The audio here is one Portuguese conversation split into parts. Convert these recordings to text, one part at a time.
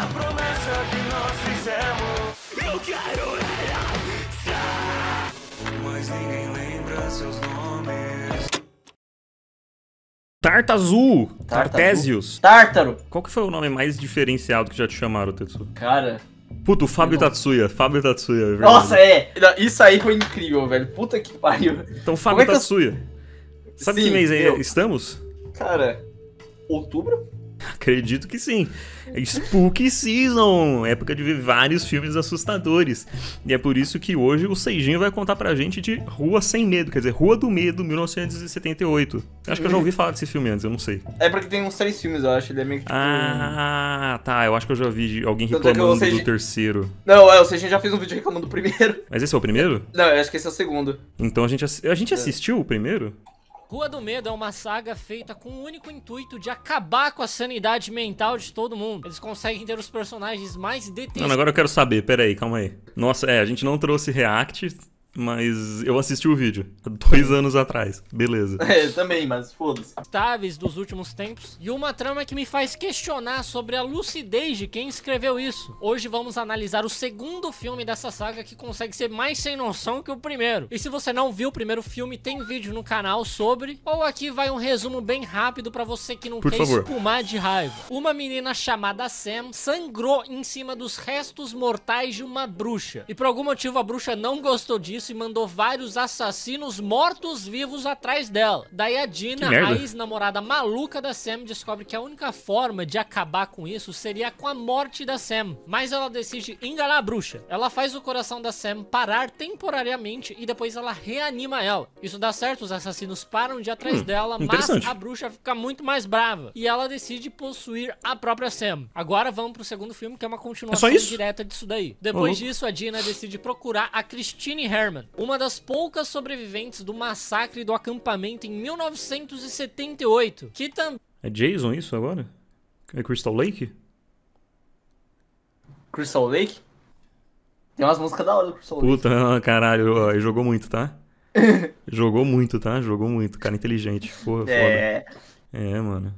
da promessa que nós fizemos. Eu quero Mas ninguém lembra seus nomes. Tarta azul, Tartésios. Tártaro. Qual que foi o nome mais diferenciado que já te chamaram, Tetsu? Cara, Puta, o Fábio Tatsuya. Fábio Tatsuya, é verdade. Nossa, é. Isso aí foi incrível, velho. Puta que pariu. Então, é Fábio é Tatsuya. Eu... Sabe Sim, que mês aí eu... estamos? Cara, outubro? Acredito que sim. Spooky Season, época de ver vários filmes assustadores. E é por isso que hoje o Seijinho vai contar pra gente de Rua Sem Medo, quer dizer, Rua do Medo, 1978. Acho que eu já ouvi falar desse filme antes, eu não sei. É porque tem uns três filmes, eu acho, ele é meio que tipo... Ah, tá, eu acho que eu já vi alguém é reclamando do terceiro. Não, é, o Seijinho já fez um vídeo reclamando do primeiro. Mas esse é o primeiro? Não, eu acho que esse é o segundo. Então a gente, a gente é. assistiu é. o primeiro? Rua do Medo é uma saga feita com o único intuito de acabar com a sanidade mental de todo mundo. Eles conseguem ter os personagens mais detestáveis. Mano, agora eu quero saber, peraí, calma aí. Nossa, é, a gente não trouxe React, mas eu assisti o vídeo há dois anos atrás. Beleza. É, também, mas foda-se. dos últimos tempos. E uma trama que me faz questionar sobre a lucidez de quem escreveu isso. Hoje vamos analisar o segundo filme dessa saga que consegue ser mais sem noção que o primeiro. E se você não viu o primeiro filme, tem vídeo no canal sobre. Ou aqui vai um resumo bem rápido para você que não Por quer favor. espumar de raiva. Uma menina chamada Sam sangrou em cima dos restos mortais de uma bruxa. E por algum motivo a bruxa não gostou disso isso e mandou vários assassinos mortos-vivos atrás dela. Daí a Dina, a ex-namorada maluca da Sam, descobre que a única forma de acabar com isso seria com a morte da Sam. Mas ela decide enganar a bruxa. Ela faz o coração da Sam parar temporariamente e depois ela reanima ela. Isso dá certo, os assassinos param de ir atrás hum, dela, mas a bruxa fica muito mais brava. E ela decide possuir a própria Sam. Agora vamos pro segundo filme, que é uma é continuação é direta disso daí. Depois uhum. disso, a Dina decide procurar a Christine Herman uma das poucas sobreviventes do massacre do acampamento em 1978, que também... É Jason isso agora? É Crystal Lake? Crystal Lake? Tem umas músicas da hora do Crystal Lake. Puta, caralho, ele jogou muito, tá? jogou muito, tá? Jogou muito, cara inteligente, porra, é... foda. É, mano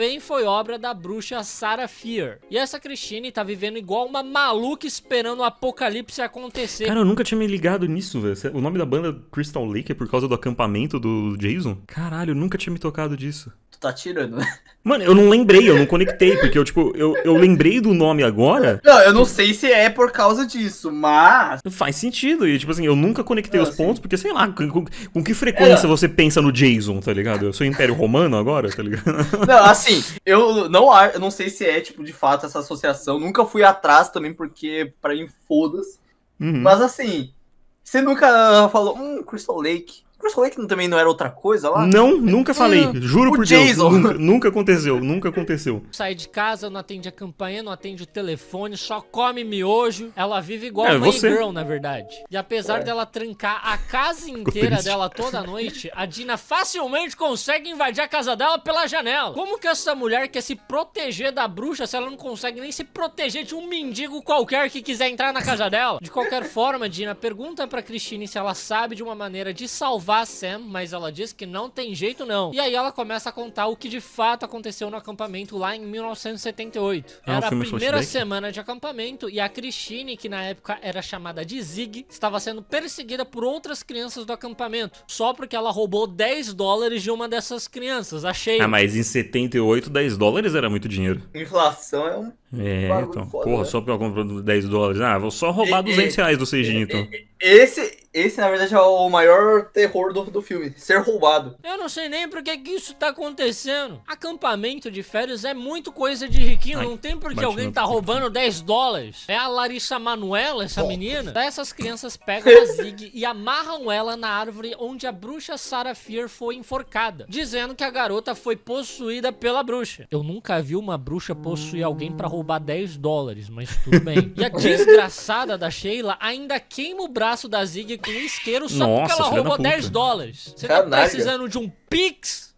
também foi obra da bruxa Sarah Fear. E essa Christine tá vivendo igual uma maluca esperando o apocalipse acontecer. Cara, eu nunca tinha me ligado nisso, velho. O nome da banda Crystal Lake é por causa do acampamento do Jason? Caralho, eu nunca tinha me tocado disso. Tu tá tirando, né? Mano, eu não lembrei, eu não conectei, porque eu, tipo, eu, eu lembrei do nome agora. Não, eu não sei se é por causa disso, mas. Faz sentido. E, tipo assim, eu nunca conectei não, os pontos, porque sei lá, com, com que frequência é. você pensa no Jason, tá ligado? Eu sou Império Romano agora, tá ligado? Não, assim assim, eu não, eu não sei se é, tipo, de fato, essa associação. Nunca fui atrás também, porque pra mim, foda-se. Uhum. Mas assim, você nunca falou, hum, Crystal Lake, Chris é que também não era outra coisa lá? Não, nunca falei. Juro por Jason. Deus. Nunca, nunca, aconteceu, nunca aconteceu. Sai de casa, não atende a campanha, não atende o telefone, só come miojo. Ela vive igual é, você... Girl, na verdade. E apesar é. dela trancar a casa inteira dela toda noite, a Dina facilmente consegue invadir a casa dela pela janela. Como que essa mulher quer se proteger da bruxa se ela não consegue nem se proteger de um mendigo qualquer que quiser entrar na casa dela? De qualquer forma, Dina, pergunta pra Cristine se ela sabe de uma maneira de salvar salvar a Sam, mas ela diz que não tem jeito não. E aí ela começa a contar o que de fato aconteceu no acampamento lá em 1978. Ah, era a primeira semana de acampamento e a Christine, que na época era chamada de Zig, estava sendo perseguida por outras crianças do acampamento, só porque ela roubou 10 dólares de uma dessas crianças. Achei. Ah, mas em 78 10 dólares era muito dinheiro. Inflação é um é, então, foda, porra, né? só porque eu compro 10 dólares. Ah, vou só roubar e, 200 e, reais do Seijin, então. Esse, esse, na verdade, é o maior terror do, do filme, ser roubado. Eu não sei nem por que isso tá acontecendo. Acampamento de férias é muito coisa de riquinho, Ai, não tem porque alguém tá roubando 10 dólares. É a Larissa Manuela, essa menina. essas crianças pegam a Zig e amarram ela na árvore onde a bruxa Sarah Fear foi enforcada, dizendo que a garota foi possuída pela bruxa. Eu nunca vi uma bruxa possuir alguém pra roubar roubar 10 dólares, mas tudo bem. E a desgraçada da Sheila ainda queima o braço da Zig com um isqueiro só Nossa, porque ela roubou 10 dólares. Você tá Caraca. tá precisando de um Pix?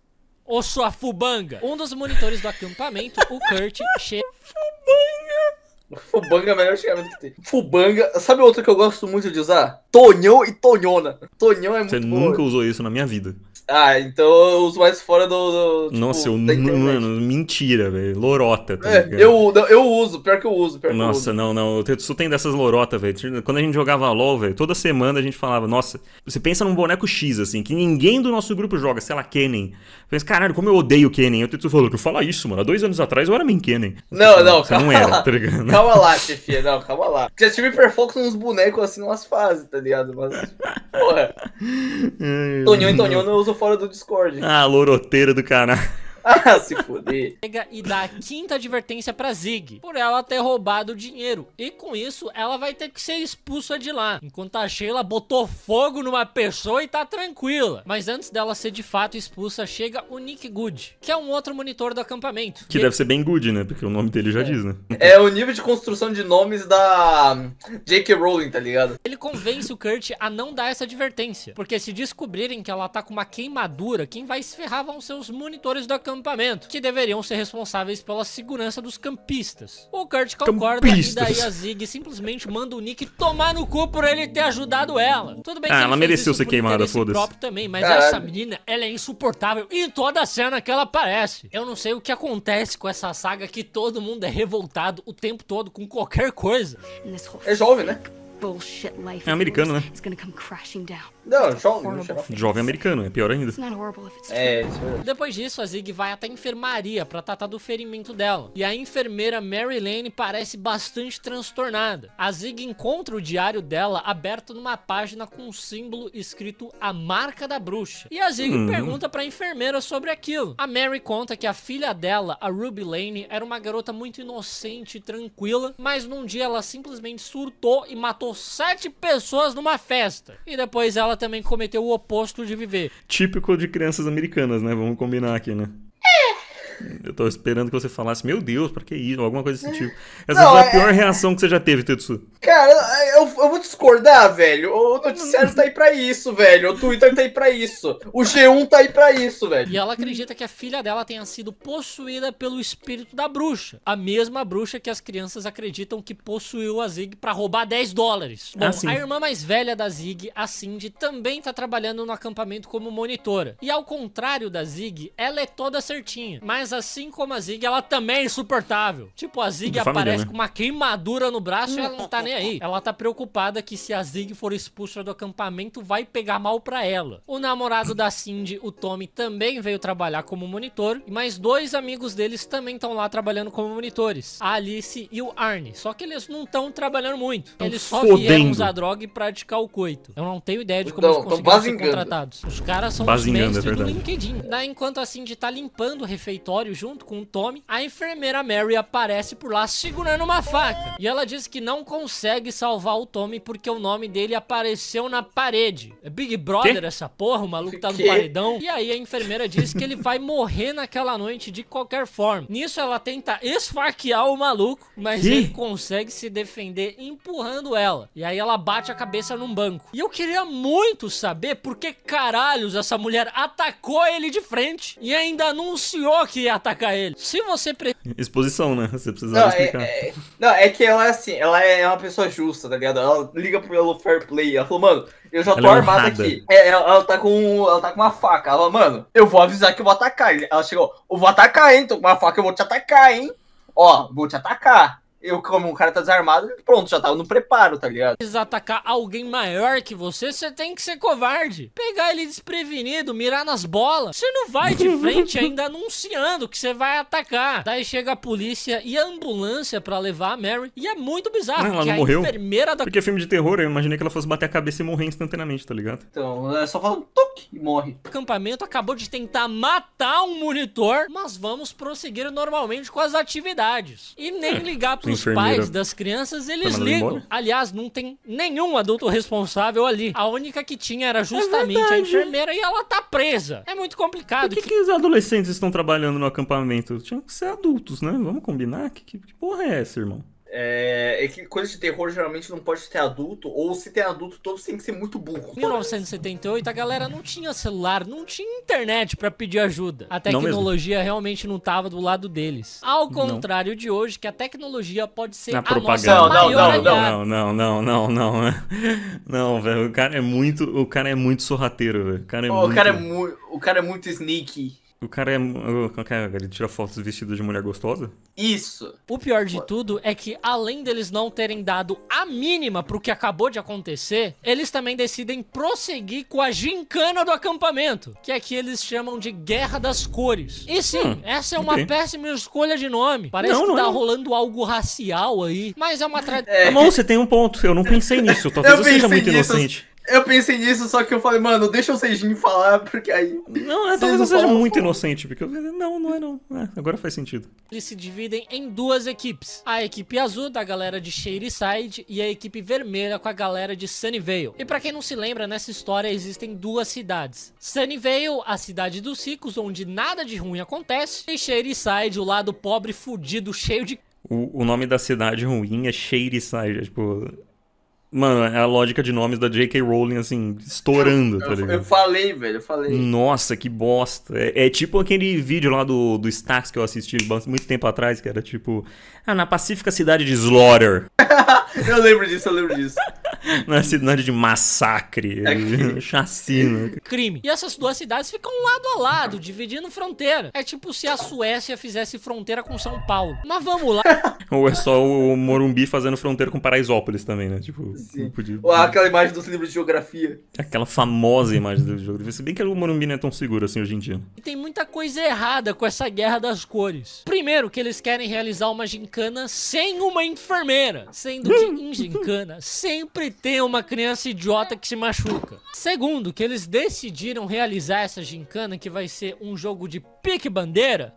Ou sua fubanga? Um dos monitores do acampamento, o Kurt, chega. Fubanga! Fubanga é o melhor chegamento que tem. Fubanga, sabe outro que eu gosto muito de usar? Tonhão e Tonhona. Tonhão é muito Você nunca usou isso na minha vida. Ah, então os mais fora do. do tipo, Nossa, eu mano, mentira, velho. Lorota, tá é, eu, eu uso, pior que eu uso, pior Nossa, eu uso. não, não. O Tetsu tem dessas lorotas, velho. Tipo, quando a gente jogava LOL, velho, toda semana a gente falava, nossa, você pensa num boneco X, assim, que ninguém do nosso grupo joga, sei lá, Kennen. Pensa, caralho, como eu odeio Kennen. O Tetsu falou, eu fala isso, mano. Há dois anos atrás eu era main Kennen. Não, você, não, calma. Não era, lá. tá ligado? Calma lá, chefia, não, calma lá. Já tive hiperfoco nos bonecos assim, umas fases, tá ligado? Mas, porra. Toninho e Toninho não uso fora do Discord. Ah, loroteiro do canal. Ah, se fuder. Pega e dá a quinta advertência pra Zig por ela ter roubado o dinheiro. E com isso, ela vai ter que ser expulsa de lá. Enquanto a Sheila botou fogo numa pessoa e tá tranquila. Mas antes dela ser de fato expulsa, chega o Nick Good, que é um outro monitor do acampamento. Que e... deve ser bem Good, né? Porque o nome dele já é. diz, né? É o nível de construção de nomes da hum, J.K. Rowling, tá ligado? Ele convence o Kurt a não dar essa advertência. Porque se descobrirem que ela tá com uma queimadura, quem vai se ferrar vão ser os monitores do acampamento acampamento, que deveriam ser responsáveis pela segurança dos campistas. O Kurt concorda campistas. e daí a Zig simplesmente manda o Nick tomar no cu por ele ter ajudado ela. Tudo bem ah, que ela mereceu ser queimada, foda-se. também, mas essa menina, ela é insuportável em toda a cena que ela aparece. Eu não sei o que acontece com essa saga que todo mundo é revoltado o tempo todo com qualquer coisa. É jovem, né? bullshit life. É americano, né? Não, jovem, no Jovem americano, é pior ainda. É, isso mesmo. Depois disso, a Zig vai até a enfermaria para tratar do ferimento dela. E a enfermeira Mary Lane parece bastante transtornada. A Zig encontra o diário dela aberto numa página com um símbolo escrito A Marca da Bruxa. E a Zig uhum. pergunta pra enfermeira sobre aquilo. A Mary conta que a filha dela, a Ruby Lane, era uma garota muito inocente e tranquila, mas num dia ela simplesmente surtou e matou sete pessoas numa festa. E depois ela também cometeu o oposto de viver. Típico de crianças americanas, né? Vamos combinar aqui, né? Eu tô esperando que você falasse, meu Deus, pra que isso? Alguma coisa desse é. tipo. Essa não, foi a é... pior reação que você já teve, Tetsu. Cara, eu, eu vou discordar, velho. O noticiário tá aí pra isso, velho. O Twitter tá aí pra isso. O G1 tá aí pra isso, velho. E ela acredita que a filha dela tenha sido possuída pelo espírito da bruxa. A mesma bruxa que as crianças acreditam que possuiu a Zig pra roubar 10 dólares. Bom, ah, a irmã mais velha da Zig, a Cindy, também tá trabalhando no acampamento como monitora. E ao contrário da Zig, ela é toda certinha. Mas assim como a Zig, ela também é insuportável. Tipo, a Zig aparece né? com uma queimadura no braço e ela não tá nem aí. Ela tá preocupada que se a Zig for expulsa do acampamento, vai pegar mal pra ela. O namorado da Cindy, o Tommy, também veio trabalhar como monitor. E mais dois amigos deles também estão lá trabalhando como monitores. A Alice e o Arne. Só que eles não estão trabalhando muito. Tão eles só fodendo. vieram usar droga e praticar o coito. Eu não tenho ideia de como não, eles conseguiram ser contratados. Os caras são Bazingando, os é mestres é do LinkedIn. Daí, enquanto a Cindy tá limpando o refeitório, laboratório junto com o Tommy, a enfermeira Mary aparece por lá segurando uma faca. E ela diz que não consegue salvar o Tommy porque o nome dele apareceu na parede. É Big Brother que? essa porra, o maluco tá no que? paredão. E aí a enfermeira diz que ele vai morrer naquela noite de qualquer forma. Nisso ela tenta esfaquear o maluco, mas que? ele consegue se defender empurrando ela. E aí ela bate a cabeça num banco. E eu queria muito saber por que caralhos essa mulher atacou ele de frente e ainda anunciou que e atacar ele. Se você pre... Exposição, né? Você precisava não, é, explicar. É, é, não, é que ela é assim, ela é, é uma pessoa justa, tá ligado? Ela liga pelo fair play, ela falou, mano, eu já ela tô é armada aqui. É, ela, ela, tá com, ela tá com uma faca. Ela, falou, mano, eu vou avisar que eu vou atacar. Ela chegou, eu vou atacar, hein? Tô com uma faca, eu vou te atacar, hein? Ó, vou te atacar eu, como um cara tá desarmado, pronto, já tava no preparo, tá ligado? Se atacar alguém maior que você, você tem que ser covarde. Pegar ele desprevenido, mirar nas bolas. Você não vai de frente ainda anunciando que você vai atacar. Daí chega a polícia e a ambulância para levar a Mary. E é muito bizarro. ela não morreu. Enfermeira da... Porque é filme de terror, eu imaginei que ela fosse bater a cabeça e morrer instantaneamente, tá ligado? Então, é só falar um toque e morre. O acampamento acabou de tentar matar um monitor, mas vamos prosseguir normalmente com as atividades. E nem é, ligar pro os pais das crianças, eles ligam. Aliás, não tem nenhum adulto responsável ali. A única que tinha era justamente é a enfermeira e ela tá presa. É muito complicado. Por que, que... que os adolescentes estão trabalhando no acampamento? Tinham que ser adultos, né? Vamos combinar? Que, que porra é essa, irmão? É, é, que coisa de terror geralmente não pode ter adulto, ou se tem adulto, todos têm que ser muito burro. Em 1978, a galera não tinha celular, não tinha internet para pedir ajuda. A tecnologia não realmente não tava do lado deles. Ao contrário não. de hoje, que a tecnologia pode ser Na é a propaganda. nossa não, maior não, não, não, não, não, não, né? não, velho, o cara é muito, o cara é muito sorrateiro, velho. O cara é, oh, muito... O cara é muito sneaky. O cara é. O cara, é é? ele tira fotos vestidos de mulher gostosa? Isso! O pior de tudo é que, além deles não terem dado a mínima pro que acabou de acontecer, eles também decidem prosseguir com a gincana do acampamento, que aqui é eles chamam de Guerra das Cores. E sim, hum, essa é uma okay. péssima escolha de nome. Parece não, que não tá é. rolando algo racial aí, mas é uma tradição. É. Tá bom, você tem um ponto. Eu não pensei nisso. Talvez eu, eu seja muito nisso. inocente. Eu pensei nisso, só que eu falei, mano, deixa o Seijin falar, porque aí. Não, é, talvez eu seja falam, muito falam. inocente, porque eu. Não, não é não. É, agora faz sentido. Eles se dividem em duas equipes: a equipe azul da galera de Shadyside e a equipe vermelha com a galera de Sunnyvale. E para quem não se lembra, nessa história existem duas cidades: Sunnyvale, a cidade dos ricos, onde nada de ruim acontece, e Shadyside, o lado pobre, fudido, cheio de. O, o nome da cidade ruim é Shadyside, é, tipo. Mano, é a lógica de nomes da J.K. Rowling, assim, estourando, tá ligado? Eu, falei, velho, eu falei. Nossa, que bosta. É, é, tipo aquele vídeo lá do, do Stax que eu assisti muito tempo atrás, que era tipo. Ah, na pacífica cidade de Slaughter. eu lembro disso, eu lembro disso. na cidade de massacre, é chacina. Crime. E essas duas cidades ficam lado a lado, dividindo fronteira. É tipo se a Suécia fizesse fronteira com São Paulo. Mas vamos lá. Ou é só o Morumbi fazendo fronteira com Paraisópolis também, né? Tipo. Sim. Podia... Ou aquela imagem do livro de geografia. Aquela famosa imagem do livro de geografia. Se bem que o Morumbi não é tão seguro assim hoje em dia. Né? E tem muita coisa errada com essa guerra das cores. Primeiro, que eles querem realizar uma gincana sem uma enfermeira. Sendo que hum. em gincana sempre tem uma criança idiota que se machuca. Segundo, que eles decidiram realizar essa gincana que vai ser um jogo de pique-bandeira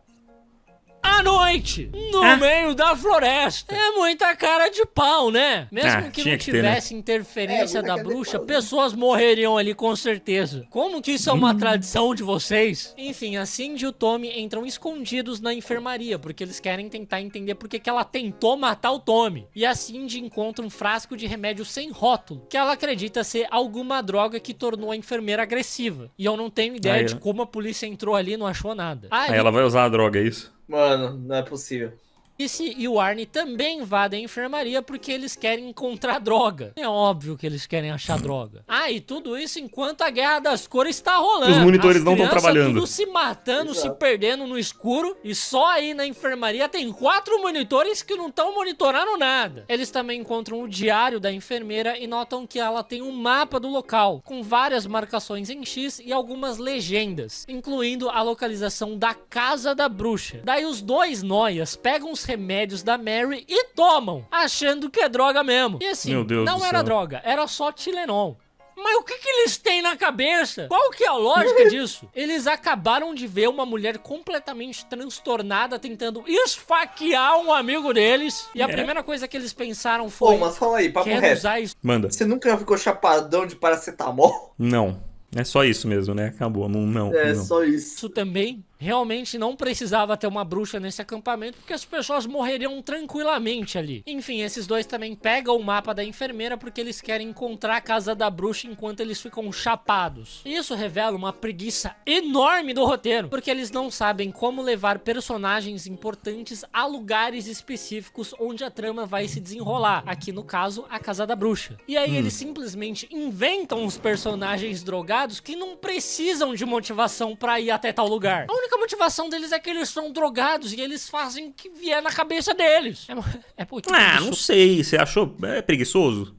à noite, no ah. meio da floresta. É muita cara de pau, né? Mesmo ah, que não tivesse ter, né? interferência é, da bruxa, pessoas né? morreriam ali com certeza. Como que isso é uma hum. tradição de vocês? Enfim, a Cindy e o Tommy entram escondidos na enfermaria, porque eles querem tentar entender por que ela tentou matar o Tommy. E a Cindy encontra um frasco de remédio sem rótulo, que ela acredita ser alguma droga que tornou a enfermeira agressiva. E eu não tenho ideia Aí, de né? como a polícia entrou ali e não achou nada. Aí, Aí ela vai usar a droga, é isso? Mano, não é possível. Cassie e o Arne também invadem a enfermaria porque eles querem encontrar droga. É óbvio que eles querem achar droga. Ah, e tudo isso enquanto a Guerra das Cores está rolando. Os monitores As não estão trabalhando. Tudo se matando, Exato. se perdendo no escuro. E só aí na enfermaria tem quatro monitores que não estão monitorando nada. Eles também encontram o diário da enfermeira e notam que ela tem um mapa do local, com várias marcações em X e algumas legendas, incluindo a localização da casa da bruxa. Daí os dois noias pegam os remédios da Mary e tomam, achando que é droga mesmo. E assim, não era céu. droga, era só Tilenol. Mas o que, que eles têm na cabeça? Qual que é a lógica disso? Eles acabaram de ver uma mulher completamente transtornada tentando esfaquear um amigo deles. E a é. primeira coisa que eles pensaram foi... Pô, mas fala aí, papo reto. Usar isso. Manda. Você nunca ficou chapadão de paracetamol? Não. É só isso mesmo, né? Acabou. Não, não. É não. só isso. Isso também Realmente não precisava ter uma bruxa nesse acampamento, porque as pessoas morreriam tranquilamente ali. Enfim, esses dois também pegam o mapa da enfermeira porque eles querem encontrar a casa da bruxa enquanto eles ficam chapados. Isso revela uma preguiça enorme do roteiro, porque eles não sabem como levar personagens importantes a lugares específicos onde a trama vai se desenrolar. Aqui, no caso, a casa da bruxa. E aí hum. eles simplesmente inventam os personagens drogados que não precisam de motivação para ir até tal lugar. A única motivação deles é que eles são drogados e eles fazem o que vier na cabeça deles. É, é porque. Ah, não sei. Você achou é preguiçoso?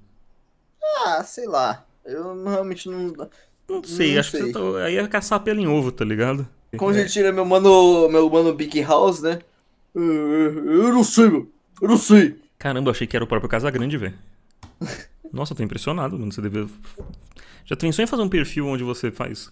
Ah, sei lá. Eu realmente não. Não sei, não acho sei. que tá... aí é caçar pelo em ovo, tá ligado? Quando a é. gente tira meu mano, meu mano Big House, né? É, é, eu, não sei, meu. Eu não sei. Caramba, eu achei que era o próprio Casagrande, velho. Nossa, eu tô impressionado, mano. Você deve. Já pensou em fazer um perfil onde você faz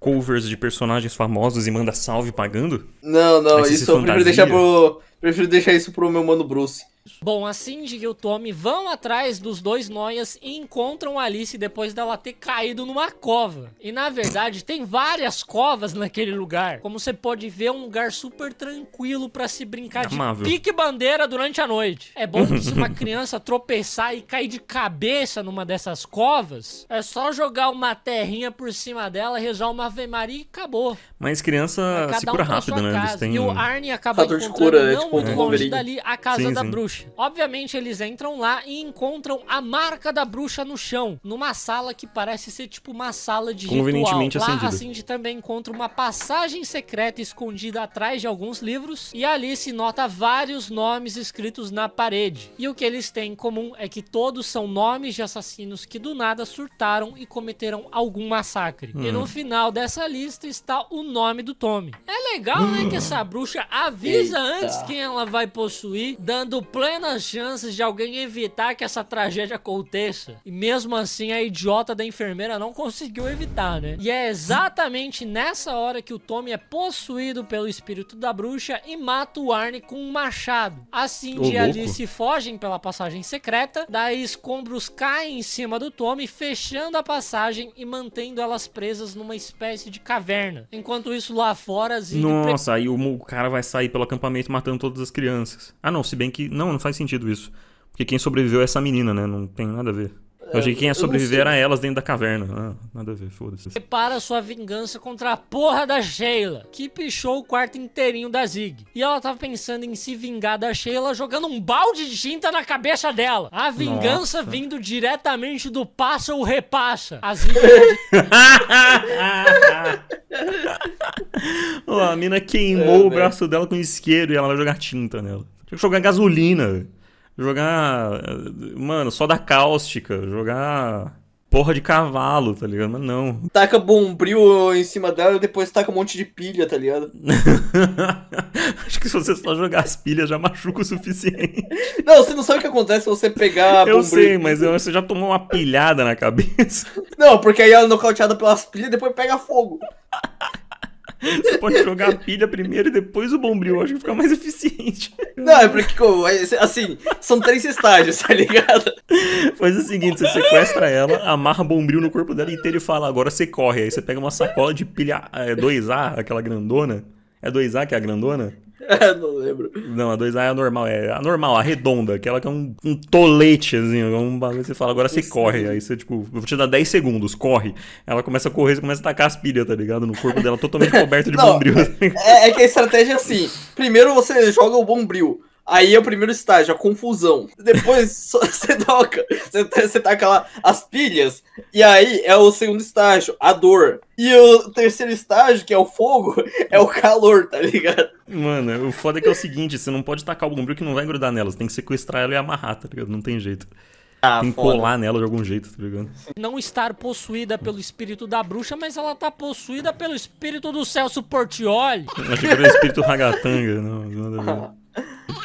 covers de personagens famosos e manda salve pagando? Não, não, isso eu prefiro deixar, pro, prefiro deixar isso pro meu mano Bruce. Bom, a Cindy e o Tommy vão atrás dos dois noias e encontram a Alice depois dela ter caído numa cova. E na verdade, tem várias covas naquele lugar. Como você pode ver, é um lugar super tranquilo para se brincar de pique bandeira durante a noite. É bom que se uma criança tropeçar e cair de cabeça numa dessas covas, é só jogar uma terrinha por cima dela, rezar uma Ave Maria e acabou. Mas criança é, se um cura rápido, né? Têm... E o Arnie acaba Fator encontrando de cura, não é, tipo, muito é. longe dali a casa sim, da sim. bruxa bruxa. Obviamente, eles entram lá e encontram a marca da bruxa no chão, numa sala que parece ser tipo uma sala de Convenientemente ritual. Lá, a Cindy assim, também encontra uma passagem secreta escondida atrás de alguns livros, e ali se nota vários nomes escritos na parede. E o que eles têm em comum é que todos são nomes de assassinos que do nada surtaram e cometeram algum massacre. Hum. E no hum. final dessa lista está o nome do Tommy. É legal, né, que hum. essa bruxa avisa Eita. antes quem ela vai possuir, dando plenas chances de alguém evitar que essa tragédia aconteça. E mesmo assim, a idiota da enfermeira não conseguiu evitar, né? E é exatamente nessa hora que o Tommy é possuído pelo espírito da bruxa e mata o Arne com um machado. assim Cindy e a Alice fogem pela passagem secreta, daí escombros caem em cima do Tommy, fechando a passagem e mantendo elas presas numa espécie de caverna. Enquanto isso, lá fora, Zig... Nossa, pre... aí o cara vai sair pelo acampamento matando todas as crianças. Ah não, se bem que... Não, não, não faz sentido isso. Porque quem sobreviveu é essa menina, né? Não tem nada a ver. Eu achei que quem ia é, sobreviver era elas dentro da caverna. Ah, nada a ver, foda-se. Prepara sua vingança contra a porra da Sheila, que pichou o quarto inteirinho da Zig. E ela tava pensando em se vingar da Sheila jogando um balde de tinta na cabeça dela. A vingança Nossa. vindo diretamente do passa ou repassa. A Zig. oh, a mina queimou é, o né? braço dela com isqueiro e ela vai jogar tinta nela jogar gasolina, jogar. Mano, só da cáustica, jogar. Porra de cavalo, tá ligado? Mas não. Taca bombril em cima dela e depois taca um monte de pilha, tá ligado? Acho que se você só jogar as pilhas já machuca o suficiente. Não, você não sabe o que acontece se você pegar. Eu bombril. sei, mas eu, você já tomou uma pilhada na cabeça. Não, porque aí ela é nocauteada pelas pilhas e depois pega fogo. Você pode jogar a pilha primeiro e depois o bombril. Acho que fica mais eficiente. Não, é porque, é, assim, são três estágios, tá ligado? Faz o seguinte, você sequestra ela, amarra bombril no corpo dela inteiro e fala, agora você corre. Aí você pega uma sacola de pilha é 2A, aquela grandona. É 2A que é a grandona? não lembro. Não, a 2A é a normal, é a normal, a redonda, aquela que é um, um tolete, assim, é um bagulho você fala, agora você Isso. corre. Aí você, tipo, vou te dar 10 segundos, corre. Ela começa a correr, você começa a tacar as pilhas, tá ligado? No corpo dela totalmente coberto de não, bombril. É, é, que a estratégia é assim: primeiro você joga o bombril. Aí é o primeiro estágio, a confusão. Depois você toca, você, tá, você taca tá lá as pilhas. E aí é o segundo estágio, a dor. E o terceiro estágio, que é o fogo, é o calor, tá ligado? Mano, o foda é que é o seguinte: você não pode tacar o bombril que não vai grudar nela. Você tem que sequestrar ela e amarrar, tá ligado? Não tem jeito. Ah, tem que colar nela de algum jeito, tá ligado? Não estar possuída pelo espírito da bruxa, mas ela tá possuída pelo espírito do Celso Portioli. Acho que é era o espírito Ragatanga, não, nada a ver.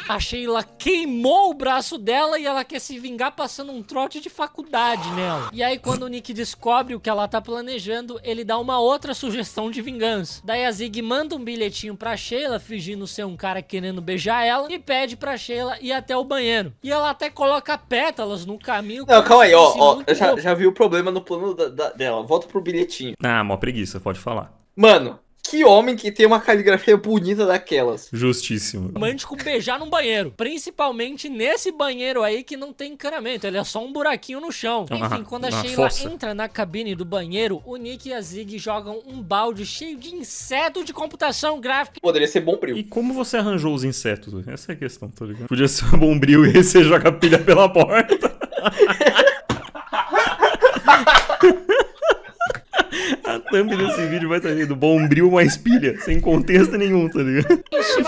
A Sheila queimou o braço dela e ela quer se vingar passando um trote de faculdade nela. E aí, quando o Nick descobre o que ela tá planejando, ele dá uma outra sugestão de vingança. Daí a Zig manda um bilhetinho pra Sheila, fingindo ser um cara querendo beijar ela, e pede pra Sheila ir até o banheiro. E ela até coloca pétalas no caminho. Não, calma aí, ó, ó já, já, vi o problema no plano da, da, dela. Volta pro bilhetinho. Ah, mó preguiça, pode falar. Mano, que homem que tem uma caligrafia bonita daquelas. Justíssimo. Mântico beijar num banheiro. Principalmente nesse banheiro aí que não tem encanamento. Ele é só um buraquinho no chão. Ah, Enfim, quando a Sheila força. entra na cabine do banheiro, o Nick e a Zig jogam um balde cheio de inseto de computação gráfica. Poderia ser bombril. E como você arranjou os insetos? Essa é a questão, tá ligado? Podia ser um bombril e você joga a pilha pela porta. thumb desse vídeo vai assim, sair do bombril mais pilha, sem contexto nenhum, tá ligado?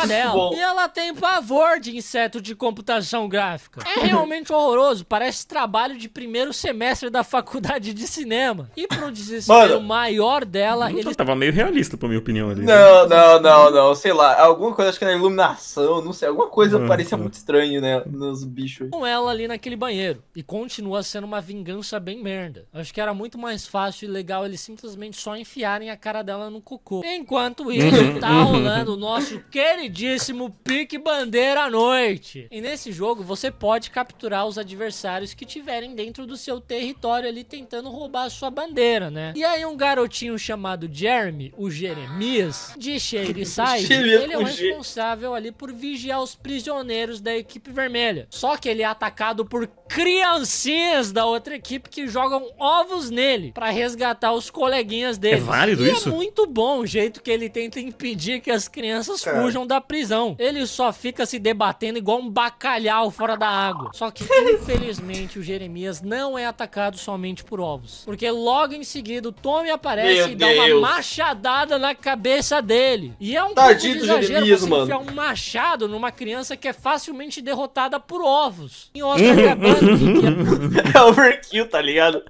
dela. E ela tem pavor de inseto de computação gráfica. É realmente horroroso, parece trabalho de primeiro semestre da faculdade de cinema. E pro desespero Mano, maior dela, ele... Tava meio realista, pra minha opinião, ali. Né? Não, né? não, não, não, sei lá, alguma coisa, acho que na iluminação, não sei, alguma coisa ah, parecia muito estranho, né, nos bichos. Com ela ali naquele banheiro, e continua sendo uma vingança bem merda. Acho que era muito mais fácil e legal ele simplesmente só enfiarem a cara dela no cocô. Enquanto isso, tá uhum. rolando o nosso queridíssimo pique bandeira à noite. E nesse jogo, você pode capturar os adversários que tiverem dentro do seu território ali tentando roubar a sua bandeira, né? E aí um garotinho chamado Jeremy, o Jeremias, de Shadyside, ele é o responsável ali por vigiar os prisioneiros da equipe vermelha. Só que ele é atacado por criancinhas da outra equipe que jogam ovos nele para resgatar os coleguinhas dele. É válido e é isso? é muito bom o jeito que ele tenta impedir que as crianças é. fujam da prisão. Ele só fica se debatendo igual um bacalhau fora da água. Só que, infelizmente, o Jeremias não é atacado somente por ovos. Porque logo em seguida o Tommy aparece Meu e dá uma machadada na cabeça dele. E é um Tadinho pouco de exagero Jeremias, você mano. enfiar um machado numa criança que é facilmente derrotada por ovos. Em Oscar é overkill, tá ligado?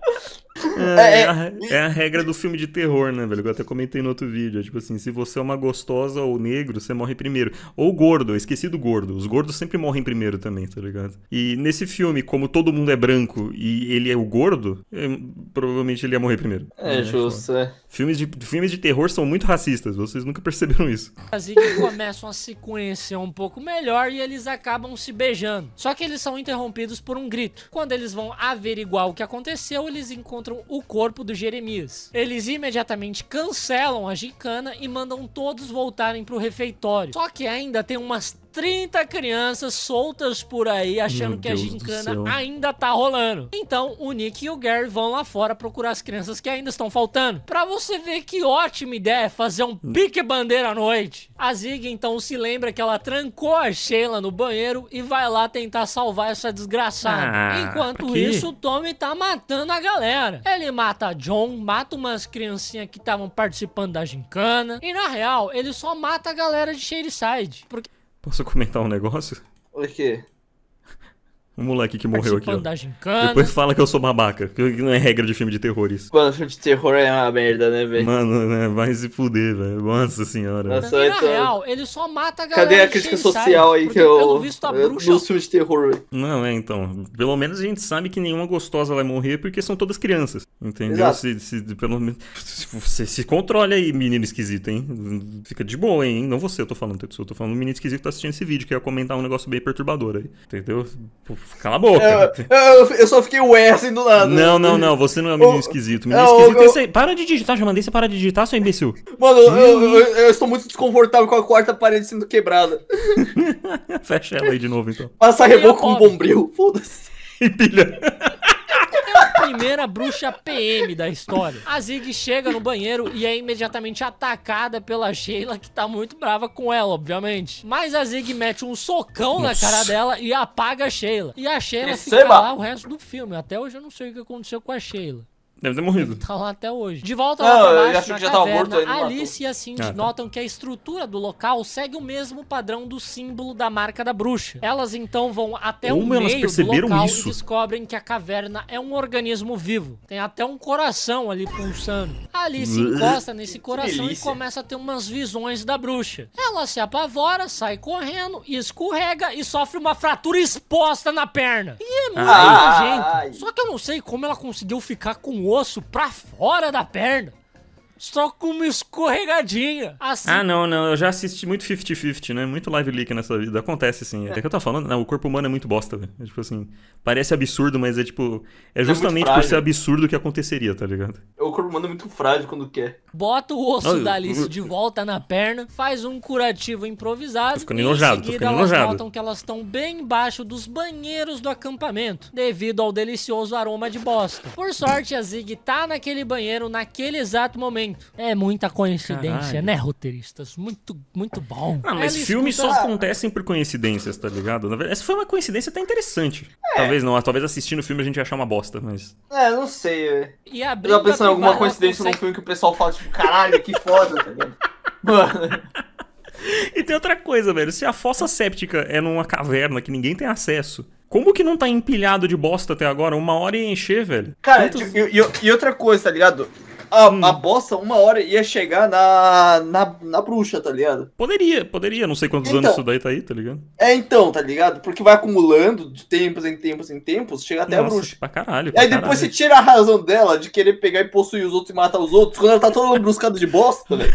É, é, é, a, é. é, a, regra do filme de terror, né, velho? Eu até comentei no outro vídeo. É tipo assim, se você é uma gostosa ou negro, você morre primeiro. Ou gordo, eu esqueci do gordo. Os gordos sempre morrem primeiro também, tá ligado? E nesse filme, como todo mundo é branco e ele é o gordo, eu, é, provavelmente ele ia morrer primeiro. É, é justo, é. Filmes de, filmes de terror são muito racistas, vocês nunca perceberam isso. Assim que começam a se conhecer um pouco melhor e eles acabam se beijando. Só que eles são interrompidos por um grito. Quando eles vão averiguar o que aconteceu, eles encontram encontram o corpo do Jeremias. Eles imediatamente cancelam a gincana e mandam todos voltarem pro refeitório. Só que ainda tem umas 30 crianças soltas por aí achando Meu que Deus a gincana ainda tá rolando. Então o Nick e o Gary vão lá fora procurar as crianças que ainda estão faltando. Pra você ver que ótima ideia é fazer um pique-bandeira à noite. A Zig então se lembra que ela trancou a Sheila no banheiro e vai lá tentar salvar essa desgraçada. Ah, Enquanto aqui. isso, o Tommy tá matando a galera. Ele mata a John, mata umas criancinhas que estavam participando da gincana. E na real, ele só mata a galera de Shadyside. Porque Posso comentar um negócio? O quê? um moleque que morreu aqui. Ó. Depois fala que eu sou babaca, que não é regra de filme de terror isso. Mano, filme de terror é uma merda, né, velho? Mano, né, vai se fuder, velho. Nossa senhora. Nossa, na então... real, ele só mata a galera. Cadê a crítica social aí que eu. Pelo visto, a bruxa... Nos filmes de terror, velho. Não, é, então. Pelo menos a gente sabe que nenhuma gostosa vai morrer porque são todas crianças. Entendeu? Se, se, pelo menos. Você se controle aí, menino esquisito, hein? Fica de boa, hein? Não você, eu tô falando, eu tô falando do menino esquisito que tá assistindo esse vídeo, que ia comentar um negócio bem perturbador aí. Entendeu? Pô, Cala a boca. É, é, eu, eu, eu, só fiquei o s assim, do lado. Não, não, não. Você não é um menino esquisito. É, menino eu, esquisito. para de digitar, já mandei você parar de digitar, seu imbecil. Mano, eu, estou muito desconfortável com a quarta parede sendo quebrada. Fecha ela aí de novo, então. Passa reboco com um bombril. Foda-se. E pilha primeira bruxa PM da história. A Zig chega no banheiro e é imediatamente atacada pela Sheila, que tá muito brava com ela, obviamente. Mas a Zig mete um socão Nossa. na cara dela e apaga a Sheila. E a Sheila Receba. fica lá o resto do filme. Até hoje eu não sei o que aconteceu com a Sheila. Deve ter morrido. Ele tá lá até hoje. De volta lá pra baixo, achou que já caverna, tava morto, Alice e a Cindy ah, tá. notam que a estrutura do local segue o mesmo padrão do símbolo da marca da bruxa. Elas então vão até Como o meio do local isso? e descobrem que a caverna é um organismo vivo. Tem até um coração ali pulsando. A Alice encosta nesse coração e começa a ter umas visões da bruxa. Ela se apavora, sai correndo, escorrega e sofre uma fratura exposta na perna. E é muito ah, gente. Só que eu não sei como ela conseguiu ficar com osso pra fora da perna. Só com uma escorregadinha. Assim. Ah, não, não. Eu já assisti muito 50-50, né? Muito live leak nessa vida. Acontece, assim. É. Até que eu tô falando, não, né? o corpo humano é muito bosta, velho. É, tipo assim, parece absurdo, mas é tipo. É, é justamente é por ser absurdo que aconteceria, tá ligado? o corpo humano é muito frágil quando quer. Bota o osso Ai, da Alice eu... de volta na perna, faz um curativo improvisado. Tô ficando e enojado, em seguida elas enojado. notam que elas estão bem embaixo dos banheiros do acampamento, devido ao delicioso aroma de bosta. Por sorte, a Zig tá naquele banheiro naquele exato momento. É muita coincidência, Caralho. né, roteiristas? Muito, muito bom. Ah, mas Ela filmes escuta... só acontecem por coincidências, tá ligado? Essa foi uma coincidência até interessante. É. Talvez não, talvez assistindo o filme a gente ia achar uma bosta, mas. É, não sei. É. E abrindo a alguma coincidência num filme que o pessoal fala, tipo, caralho, que foda, tá ligado? Mano. E tem outra coisa, velho. Se a fossa séptica é numa caverna que ninguém tem acesso, como que não tá empilhado de bosta até agora? Uma hora e encher, velho. Cara, Quantos... Tipo, e, e, outra coisa, tá ligado? a, hum. a bosta uma hora ia chegar na, na, na bruxa, tá ligado? Poderia, poderia. Não sei quantos então, anos isso daí tá aí, tá ligado? É, então, tá ligado? Porque vai acumulando de tempos em tempos em tempos, chega até Nossa, a bruxa. Pra caralho, pra e aí caralho. depois você tira a razão dela de querer pegar e possuir os outros e matar os outros, quando ela tá toda bruscada de bosta, velho.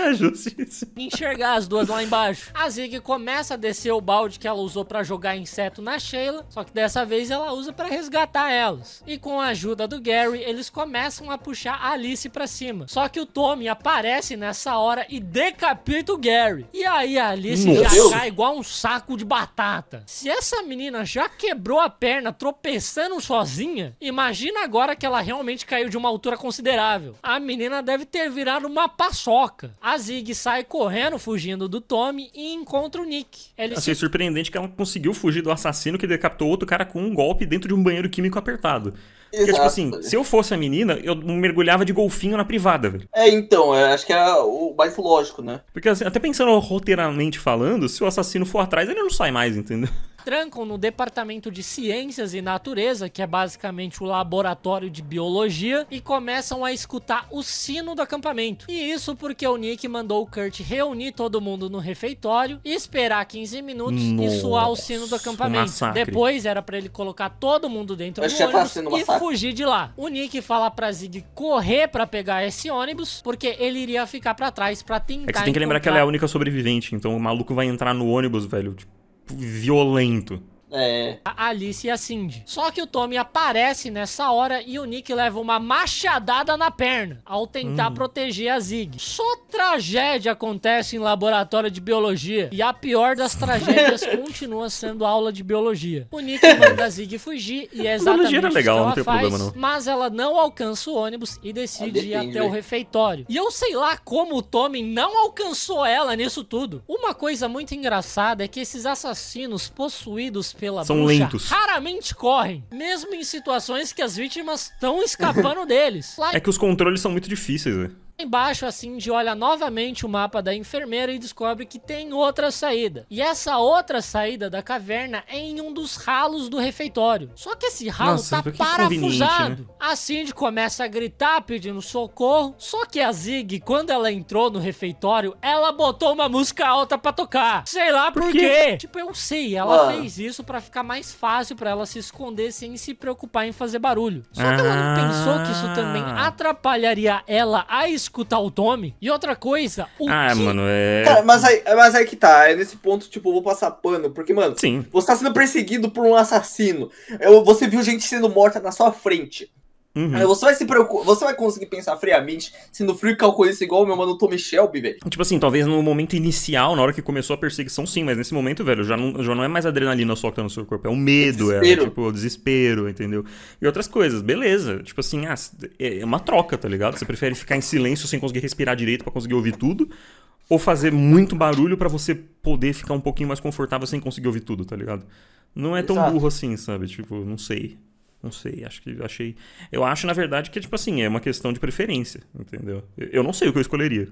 é justiça. Enxergar as duas lá embaixo. A Zig começa a descer o balde que ela usou para jogar inseto na Sheila, só que dessa vez ela usa para resgatar elas. E com a ajuda do Gary, eles começam a puxar a Alice pra cima. Só que o Tommy aparece nessa hora e decapita o Gary. E aí a Alice Meu já Deus. cai igual um saco de batata. Se essa menina já quebrou a perna tropeçando sozinha, imagina agora que ela realmente caiu de uma altura considerável. A menina deve ter virado uma paçoca. A Zig sai correndo, fugindo do Tommy e encontra o Nick. Ele Achei se... surpreendente que ela conseguiu fugir do assassino que decapitou outro cara com um golpe dentro de um banheiro químico apertado. Porque, tipo assim, se eu fosse a menina, eu mergulhava de golfinho na privada, velho. É, então, é, acho que é o mais lógico, né? Porque assim, até pensando roteiramente falando, se o assassino for atrás, ele não sai mais, entendeu? trancam no departamento de ciências e natureza, que é basicamente o laboratório de biologia, e começam a escutar o sino do acampamento. E isso porque o Nick mandou o Kurt reunir todo mundo no refeitório, esperar 15 minutos Nossa, e suar o sino do acampamento. Massacre. Depois era para ele colocar todo mundo dentro do é ônibus e massacre. fugir de lá. O Nick fala pra Zig correr para pegar esse ônibus, porque ele iria ficar para trás para tentar. É que você tem que lembrar que ela é a única sobrevivente, então o maluco vai entrar no ônibus, velho. Tipo, Tipo, violento. É. A Alice e a Cindy. Só que o Tommy aparece nessa hora e o Nick leva uma machadada na perna ao tentar hum. proteger a Zig. Só tragédia acontece em laboratório de biologia. E a pior das tragédias continua sendo aula de biologia. O Nick manda a Zig fugir e é exatamente era legal, não tem faz, problema não. Mas ela não alcança o ônibus e decide ir até o refeitório. E eu sei lá como o Tommy não alcançou ela nisso tudo. Uma coisa muito engraçada é que esses assassinos possuídos pela São bruxa lentos. raramente correm, mesmo em situações que as vítimas estão escapando deles. É que os controles são muito difíceis, né? Embaixo, a assim, Cindy olha novamente o mapa da enfermeira e descobre que tem outra saída. E essa outra saída da caverna é em um dos ralos do refeitório. Só que esse ralo Nossa, tá né? parafusado. Né? A Cindy começa a gritar pedindo socorro. Só que a Zig, quando ela entrou no refeitório, ela botou uma música alta pra tocar. Sei lá por, por quê? quê? Tipo, eu sei. Ela ah. fez isso para ficar mais fácil para ela se esconder sem se preocupar em fazer barulho. Só que ah. ela não ah. pensou que isso também atrapalharia ela a escolha escutar o Tommy. E outra coisa, o Ah, que... mano, é... Cara, é, mas aí, mas aí que tá, é nesse ponto, tipo, vou passar pano, porque, mano, Sim. você tá sendo perseguido por um assassino, você viu gente sendo morta na sua frente, Uhum. você vai se você vai conseguir pensar friamente, sendo frio e calculista igual o meu mano Tommy Shelby, velho. Tipo assim, talvez no momento inicial, na hora que começou a perseguição, sim, mas nesse momento, velho, já não, já não é mais adrenalina só que tá no seu corpo, é o medo, é, tipo, o desespero, entendeu? E outras coisas, beleza. Tipo assim, ah, é, é uma troca, tá ligado? Você prefere ficar em silêncio sem conseguir respirar direito para conseguir ouvir tudo, ou fazer muito barulho para você poder ficar um pouquinho mais confortável sem conseguir ouvir tudo, tá ligado? Não é tão Exato. burro assim, sabe? Tipo, não sei. Não sei, acho que achei. Eu acho, na verdade, que tipo assim, é uma questão de preferência, entendeu? Eu não sei o que eu escolheria.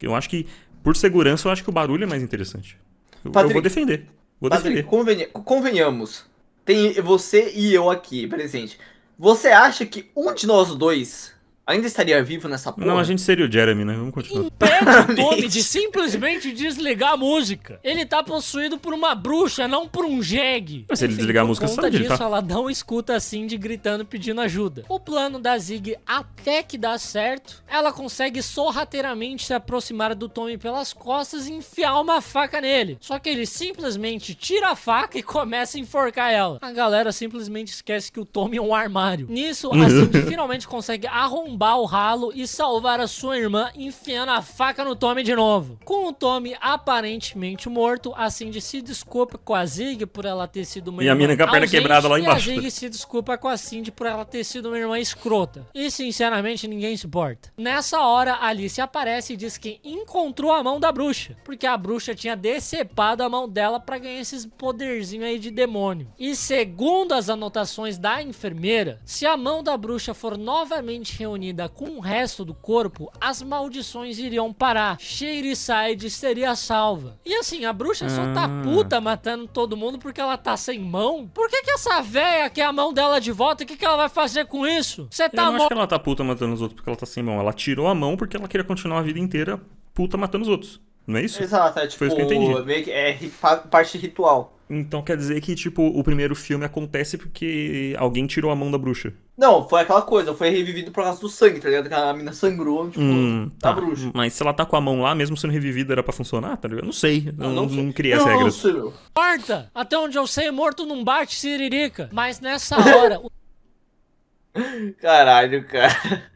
Eu acho que, por segurança, eu acho que o barulho é mais interessante. Eu, Patrick, eu vou defender. Vou Patrick, defender. convenhamos. Tem você e eu aqui presente. Você acha que um de nós dois ainda estaria vivo nessa porra? Não, a gente seria o Jeremy, né? Vamos continuar. Impede o Tommy de simplesmente desligar a música. Ele tá possuído por uma bruxa, não por um jegue. Mas se ele desligar a música, sabe disso, ele tá. não escuta a assim Cindy gritando pedindo ajuda. O plano da Zig até que dá certo. Ela consegue sorrateiramente se aproximar do Tommy pelas costas e enfiar uma faca nele. Só que ele simplesmente tira a faca e começa a enforcar ela. A galera simplesmente esquece que o Tommy é um armário. Nisso, a Cindy finalmente consegue arrombar arrombar o ralo e salvar a sua irmã enfiando a faca no Tommy de novo. Com o Tommy aparentemente morto, a Cindy se desculpa com a Zig por ela ter sido uma e irmã E a mina com a perna quebrada lá embaixo. E a Zig se desculpa com a Cindy por ela ter sido uma irmã escrota. E sinceramente ninguém se importa. Nessa hora, Alice aparece e diz que encontrou a mão da bruxa, porque a bruxa tinha decepado a mão dela para ganhar esses poderzinhos aí de demônio. E segundo as anotações da enfermeira, se a mão da bruxa for novamente reunida unida com o resto do corpo, as maldições iriam parar. Side seria salva. E assim, a bruxa só tá ah. puta matando todo mundo porque ela tá sem mão? Por que que essa véia quer é a mão dela de volta? O que que ela vai fazer com isso? Você tá Eu não acho que ela tá puta matando os outros porque ela tá sem mão. Ela tirou a mão porque ela queria continuar a vida inteira puta matando os outros. Não é isso? Exato, é tipo, Foi isso que eu tipo, entendi. meio que é parte ritual. Então quer dizer que, tipo, o primeiro filme acontece porque alguém tirou a mão da bruxa. Não, foi aquela coisa, foi revivido por causa do sangue, tá ligado? Que a mina sangrou, tipo, hum, tá, bruxa. Mas se ela tá com a mão lá, mesmo sendo revivida, era pra funcionar, tá ligado? Eu não sei, não, não, não criei as regras. Não sei, meu. Porta! até onde eu sei, é morto não bate siririca, mas nessa hora... Caralho, cara.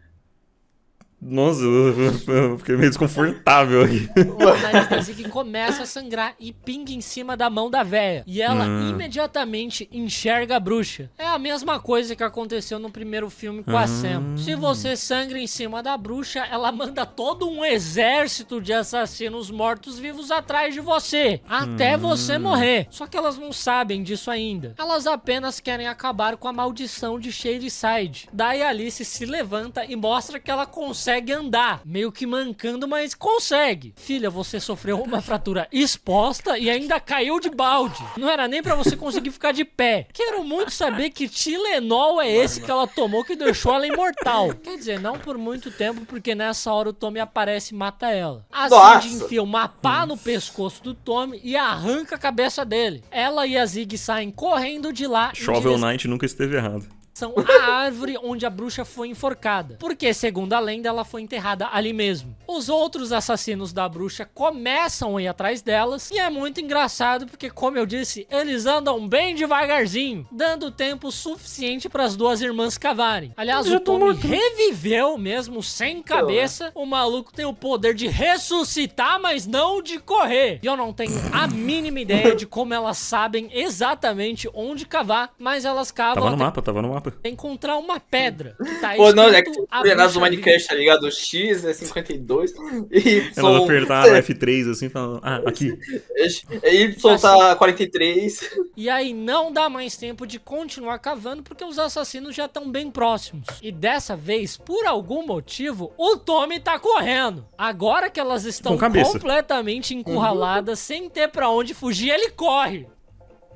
Nossa, eu fiquei meio desconfortável aqui. O nariz da Ziggy começa a sangrar e pinga em cima da mão da véia. E ela hum. imediatamente enxerga a bruxa. É a mesma coisa que aconteceu no primeiro filme com a hum. Sam. Se você sangra em cima da bruxa, ela manda todo um exército de assassinos mortos-vivos atrás de você. Até hum. você morrer. Só que elas não sabem disso ainda. Elas apenas querem acabar com a maldição de Shadyside. Daí Alice se levanta e mostra que ela consegue consegue andar, meio que mancando, mas consegue. Filha, você sofreu uma fratura exposta e ainda caiu de balde. Não era nem para você conseguir ficar de pé. Quero muito saber que Tilenol é esse que ela tomou que deixou ela imortal. Quer dizer, não por muito tempo, porque nessa hora o Tommy aparece e mata ela. A assim Nossa. Zig enfia uma pá no pescoço do Tommy e arranca a cabeça dele. Ela e a Zig saem correndo de lá. Shovel dire... Knight nunca esteve errado são a árvore onde a bruxa foi enforcada, porque, segundo a lenda, ela foi enterrada ali mesmo. Os outros assassinos da bruxa começam a ir atrás delas, e é muito engraçado porque, como eu disse, eles andam bem devagarzinho, dando tempo suficiente para as duas irmãs cavarem. Aliás, o Tommy né? reviveu mesmo sem cabeça. O maluco tem o poder de ressuscitar, mas não de correr. E eu não tenho a mínima ideia de como elas sabem exatamente onde cavar, mas elas cavam. Tava no mapa, tava no mapa. encontrar uma pedra. Tá Pô, não, é que coordenadas do Minecraft, tá ligado? O X é 52. E Ela vai apertar F3 assim, falando, ah, aqui. E é Y tá 43. Assim. E aí não dá mais tempo de continuar cavando, porque os assassinos já estão bem próximos. E dessa vez, por algum motivo, o Tommy tá correndo. Agora que elas estão completamente encurraladas, uhum. sem ter para onde fugir, ele corre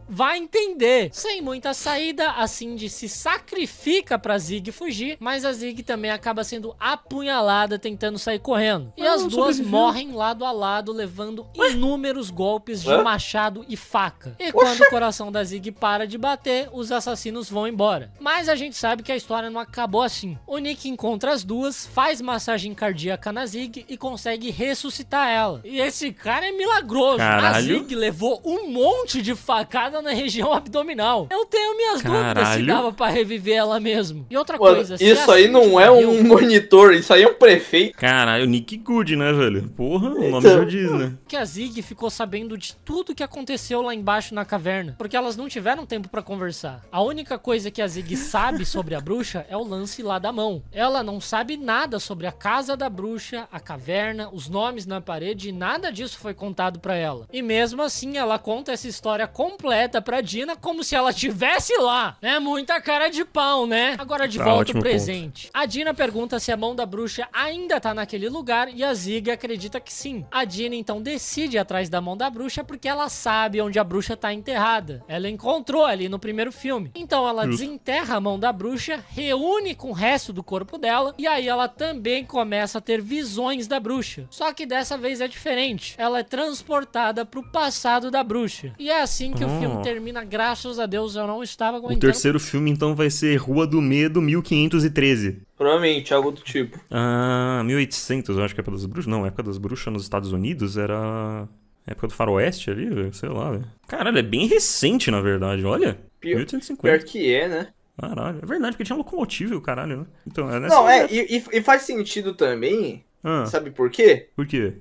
vai entender. Sem muita saída, a assim Cindy se sacrifica pra Zig fugir, mas a Zig também acaba sendo apunhalada tentando sair correndo. E as duas né? morrem lado a lado, levando inúmeros golpes de machado e faca. E quando o coração da Zig para de bater, os assassinos vão embora. Mas a gente sabe que a história não acabou assim. O Nick encontra as duas, faz massagem cardíaca na Zig e consegue ressuscitar ela. E esse cara é milagroso. Caralho. A Zig levou um monte de facada na região abdominal. Eu tenho minhas Caralho. dúvidas se dava pra reviver ela mesmo. E outra Mano, coisa... Isso aí não é morreu, um monitor, isso aí é um prefeito. Caralho, Nick Good, né, velho? Porra, o nome então... já diz, né? Que a Zig ficou sabendo de tudo que aconteceu lá embaixo na caverna. Porque elas não tiveram tempo para conversar. A única coisa que a Zig sabe sobre a bruxa é o lance lá da mão. Ela não sabe nada sobre a casa da bruxa, a caverna, os nomes na parede, nada disso foi contado para ela. E mesmo assim, ela conta essa história completa direta pra Dina como se ela estivesse lá. É muita cara de pau, né? Agora de tá, volta ao presente. Ponto. A Dina pergunta se a mão da bruxa ainda tá naquele lugar e a Zig acredita que sim. A Dina então decide atrás da mão da bruxa porque ela sabe onde a bruxa tá enterrada. Ela encontrou ali no primeiro filme. Então ela Justo. desenterra a mão da bruxa, reúne com o resto do corpo dela e aí ela também começa a ter visões da bruxa. Só que dessa vez é diferente. Ela é transportada pro passado da bruxa. E é assim que ah. o filme termina, graças a Deus, eu não estava aguentando. O terceiro filme, então, vai ser Rua do Medo, 1513. Provavelmente, algo do tipo. Ah, 1800, eu acho que é época das bruxas. Não, época das bruxas nos Estados Unidos era... Época do faroeste ali, sei lá, velho. Caralho, é bem recente, na verdade, olha. Pior, 1850. pior que é, né? Caralho, é verdade, porque tinha locomotivo, caralho, né? Então, é nessa Não, é, e, e, faz sentido também, ah. sabe por quê? Por quê?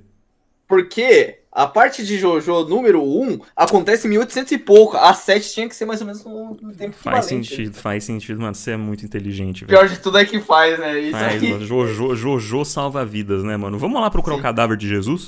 Porque a parte de JoJo número 1 acontece em 1800 e pouco. A 7 tinha que ser mais ou menos no tempo Faz sentido, faz sentido, mano. Você é muito inteligente, velho. Pior de tudo é que faz, né? Isso faz, mano. Jojo, Jojo salva vidas, né, mano? Vamos lá procurar Sim. o cadáver de Jesus?